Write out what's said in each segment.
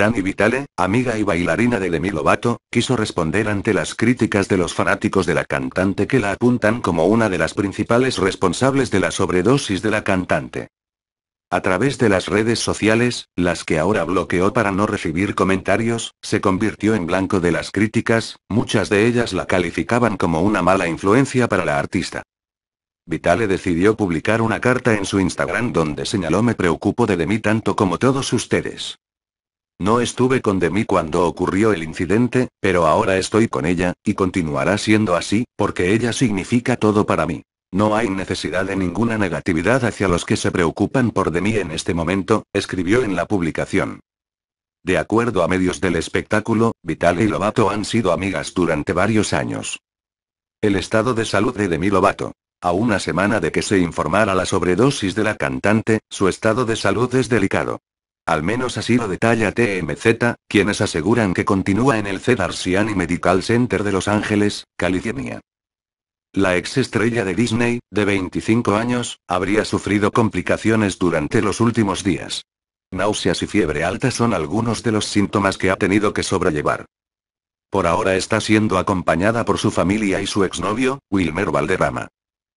Dani Vitale, amiga y bailarina de Demi Lovato, quiso responder ante las críticas de los fanáticos de la cantante que la apuntan como una de las principales responsables de la sobredosis de la cantante. A través de las redes sociales, las que ahora bloqueó para no recibir comentarios, se convirtió en blanco de las críticas, muchas de ellas la calificaban como una mala influencia para la artista. Vitale decidió publicar una carta en su Instagram donde señaló me preocupo de mí tanto como todos ustedes. No estuve con Demi cuando ocurrió el incidente, pero ahora estoy con ella, y continuará siendo así, porque ella significa todo para mí. No hay necesidad de ninguna negatividad hacia los que se preocupan por Demi en este momento, escribió en la publicación. De acuerdo a medios del espectáculo, Vital y Lobato han sido amigas durante varios años. El estado de salud de Demi Lobato. A una semana de que se informara la sobredosis de la cantante, su estado de salud es delicado. Al menos así lo detalla TMZ, quienes aseguran que continúa en el cedar siani Medical Center de Los Ángeles, California. La ex estrella de Disney, de 25 años, habría sufrido complicaciones durante los últimos días. Náuseas y fiebre alta son algunos de los síntomas que ha tenido que sobrellevar. Por ahora está siendo acompañada por su familia y su exnovio, Wilmer Valderrama.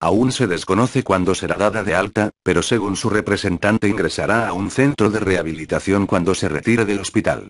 Aún se desconoce cuándo será dada de alta, pero según su representante ingresará a un centro de rehabilitación cuando se retire del hospital.